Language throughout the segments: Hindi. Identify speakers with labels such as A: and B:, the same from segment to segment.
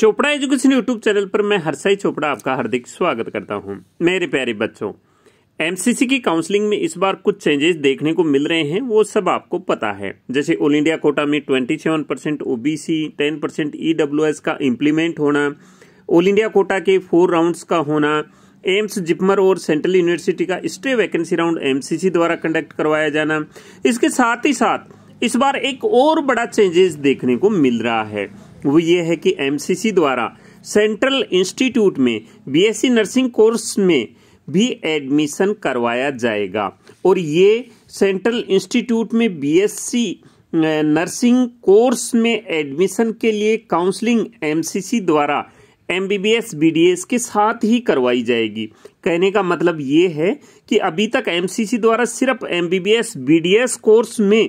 A: चोपड़ा एजुकेशन यूट्यूब चैनल पर मैं हरसाई चोपड़ा आपका हार्दिक स्वागत करता हूं मेरे प्यारे बच्चों एमसीसी की काउंसलिंग में इस बार कुछ चेंजेस देखने को मिल रहे हैं वो सब आपको पता है जैसे ऑल इंडिया कोटा में 27 percent OBC ten percent E का इम्प्लीमेंट होना ऑल इंडिया कोटा के फोर राउंड्स का होना एम्स जिपमर और सेंट्रल यूनिवर्सिटी का स्टे वैकेंसी राउंड एमसीसी द्वारा कंडक्ट करवाया जाना इसके साथ ही साथ इस बार एक और बड़ा चेंजेस देखने को मिल रहा है वो ये है कि एमसीसी द्वारा सेंट्रल इंस्टीट्यूट में बीएससी नर्सिंग कोर्स में भी एडमिशन करवाया जाएगा और ये सेंट्रल इंस्टीट्यूट में बीएससी नर्सिंग कोर्स में एडमिशन के लिए काउंसलिंग एमसीसी द्वारा एमबीबीएस बीडीएस के साथ ही करवाई जाएगी कहने का मतलब ये है कि अभी तक एमसीसी द्वारा सिर्फ एमबीबीएस बीडीएस कोर्स में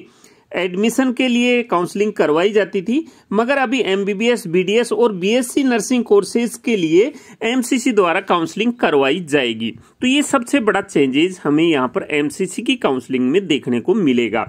A: एडमिशन के लिए काउंसलिंग करवाई जाती थी मगर अभी एमबीबीएस बीडीएस और बीएससी नर्सिंग कोर्सेज के लिए एमसीसी द्वारा काउंसलिंग करवाई जाएगी तो ये सबसे बड़ा चेंजेस हमें यहाँ पर एमसीसी की काउंसलिंग में देखने को मिलेगा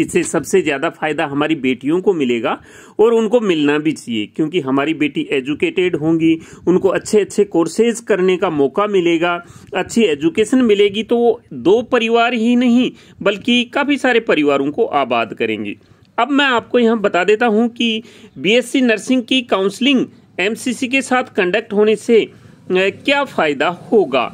A: इससे सबसे ज़्यादा फायदा हमारी बेटियों को मिलेगा और उनको मिलना भी चाहिए क्योंकि हमारी बेटी एजुकेटेड होंगी उनको अच्छे अच्छे कोर्सेज करने का मौका मिलेगा अच्छी एजुकेशन मिलेगी तो वो दो परिवार ही नहीं बल्कि काफ़ी सारे परिवारों को आबाद करेंगी अब मैं आपको यहाँ बता देता हूँ कि बीएससी नर्सिंग की काउंसलिंग एमसीसी के साथ कंडक्ट होने से क्या फ़ायदा होगा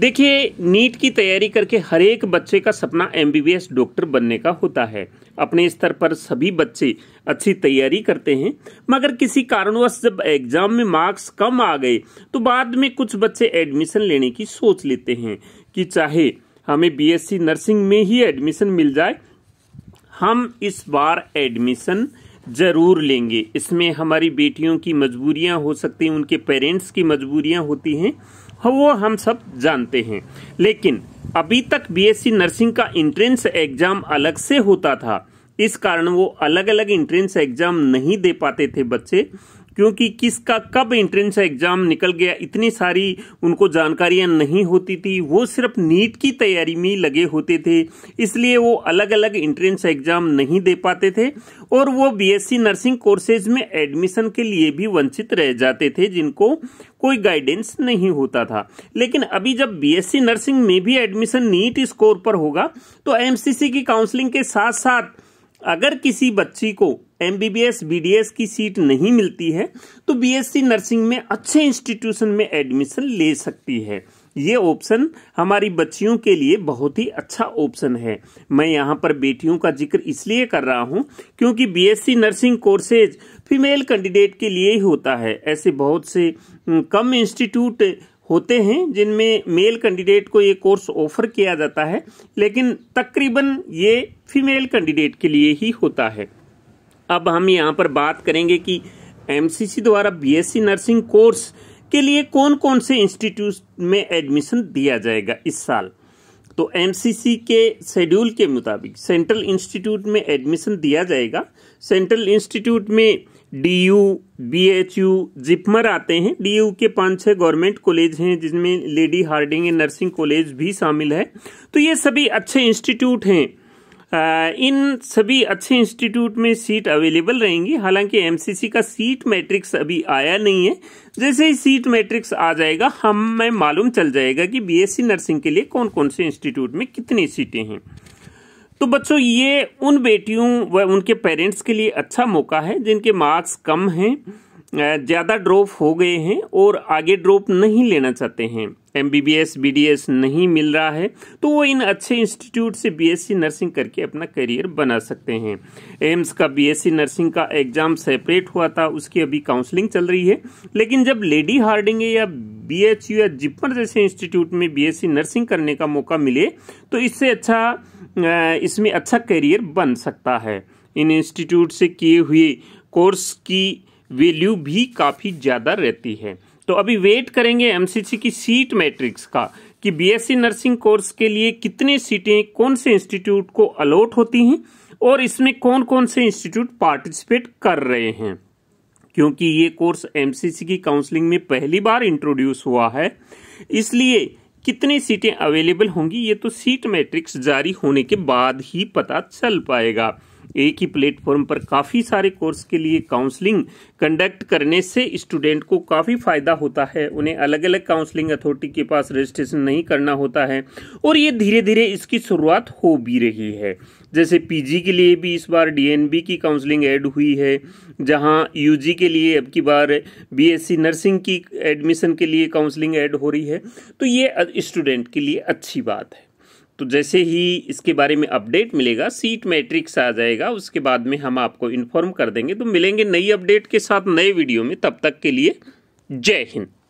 A: देखिए नीट की तैयारी करके हर एक बच्चे का सपना एमबीबीएस डॉक्टर बनने का होता है अपने स्तर पर सभी बच्चे अच्छी तैयारी करते हैं मगर किसी कारणवश जब एग्जाम में मार्क्स कम आ गए तो बाद में कुछ बच्चे एडमिशन लेने की सोच लेते हैं कि चाहे हमें बीएससी नर्सिंग में ही एडमिशन मिल जाए हम इस बार एडमिशन ज़रूर लेंगे इसमें हमारी बेटियों की मजबूरियां हो सकती हैं उनके पेरेंट्स की मजबूरियां होती हैं हाँ, वो हम सब जानते हैं लेकिन अभी तक बीएससी नर्सिंग का इंट्रेंस एग्जाम अलग से होता था इस कारण वो अलग अलग इंट्रेंस एग्जाम नहीं दे पाते थे बच्चे क्योंकि किसका कब एंट्रेंस एग्जाम निकल गया इतनी सारी उनको जानकारियां नहीं होती थी वो सिर्फ नीट की तैयारी में लगे होते थे इसलिए वो अलग अलग एंट्रेंस एग्जाम नहीं दे पाते थे और वो बीएससी नर्सिंग कोर्सेज में एडमिशन के लिए भी वंचित रह जाते थे जिनको कोई गाइडेंस नहीं होता था लेकिन अभी जब बीएससी नर्सिंग में भी एडमिशन नीट स्कोर पर होगा तो एमसीसी की काउंसलिंग के साथ साथ अगर किसी बच्ची को एम बी की सीट नहीं मिलती है तो बी नर्सिंग में अच्छे इंस्टीट्यूशन में एडमिशन ले सकती है ये ऑप्शन हमारी बच्चियों के लिए बहुत ही अच्छा ऑप्शन है मैं यहाँ पर बेटियों का जिक्र इसलिए कर रहा हूँ क्योंकि BSc nursing courses female candidate के लिए ही होता है ऐसे बहुत से कम इंस्टीट्यूट होते हैं जिनमें मेल कैंडिडेट को ये कोर्स ऑफर किया जाता है लेकिन तकरीबन ये फीमेल कैंडिडेट के लिए ही होता है अब हम यहाँ पर बात करेंगे कि एमसीसी द्वारा बीएससी नर्सिंग कोर्स के लिए कौन कौन से इंस्टीट्यूट में एडमिशन दिया जाएगा इस साल तो एमसीसी के शेड्यूल के मुताबिक सेंट्रल इंस्टीट्यूट में एडमिशन दिया जाएगा सेंट्रल इंस्टीट्यूट में डीयू बीएचयू जिपमर आते हैं डीयू के पांच छह गवर्नमेंट कॉलेज हैं जिनमें Lady Hardinge and nursing college भी शामिल है तो ये सभी अच्छे इंस्टीट्यूट हैं इन सभी अच्छे इंस्टीट्यूट में सीट अवेलेबल रहेंगी हालांकि एमसीसी का सीट मैट्रिक्स अभी आया नहीं है जैसे ही सीट मैट्रिक्स आ जाएगा हमें मालूम चल जाएगा कि बीएससी नर्सिंग के लिए कौन कौन से इंस्टीट्यूट में कितनी सीटें हैं तो बच्चों ये उन बेटियों व उनके पेरेंट्स के लिए अच्छा मौका है जिनके मार्क्स कम हैं ज़्यादा ड्रॉप हो गए हैं और आगे ड्रॉप नहीं लेना चाहते हैं M B B S B D S नहीं मिल रहा है तो वो इन अच्छे इंस्टीट्यूट से बी एस सी नर्सिंग करके अपना करियर बना सकते हैं एम्स का बी एस सी नर्सिंग का एग्ज़ाम सेपरेट हुआ था उसकी अभी काउंसलिंग चल रही है लेकिन जब लेडी हार्डिंग या बी एच यू या जिपर जैसे इंस्टीट्यूट में बी एस सी नर्सिंग करने का मौका मिले तो इससे अच्छा इसमें अच्छा करियर बन सकता है इन इंस्टीट्यूट से किए हुए कोर्स की वैल्यू भी काफ़ी ज़्यादा रहती है तो अभी वेट करेंगे एमसीसी की सीट मैट्रिक्स का कि बीएससी नर्सिंग कोर्स के लिए कितने सीटें कौन से इंस्टीट्यूट को अलॉट होती हैं और इसमें कौन कौन से इंस्टीट्यूट पार्टिसिपेट कर रहे हैं क्योंकि ये कोर्स एमसीसी की काउंसलिंग में पहली बार इंट्रोड्यूस हुआ है इसलिए कितनी सीटें अवेलेबल होंगी ये तो सीट मैट्रिक्स जारी होने के बाद ही पता चल पाएगा एक ही प्लेटफॉर्म पर काफ़ी सारे कोर्स के लिए काउंसलिंग कंडक्ट करने से स्टूडेंट को काफ़ी फ़ायदा होता है उन्हें अलग अलग काउंसलिंग अथॉरिटी के पास रजिस्ट्रेशन नहीं करना होता है और ये धीरे धीरे इसकी शुरुआत हो भी रही है जैसे पीजी के लिए भी इस बार डीएनबी की काउंसलिंग ऐड हुई है जहां यूजी के लिए अब की बार बीएससी नर्सिंग की एडमिशन के लिए काउंसलिंग ऐड हो रही है तो ये स्टूडेंट के लिए अच्छी बात है तो जैसे ही इसके बारे में अपडेट मिलेगा सीट मैट्रिक्स आ जाएगा उसके बाद में हम आपको इन्फॉर्म कर देंगे तो मिलेंगे नई अपडेट के साथ नए वीडियो में तब तक के लिए जय हिंद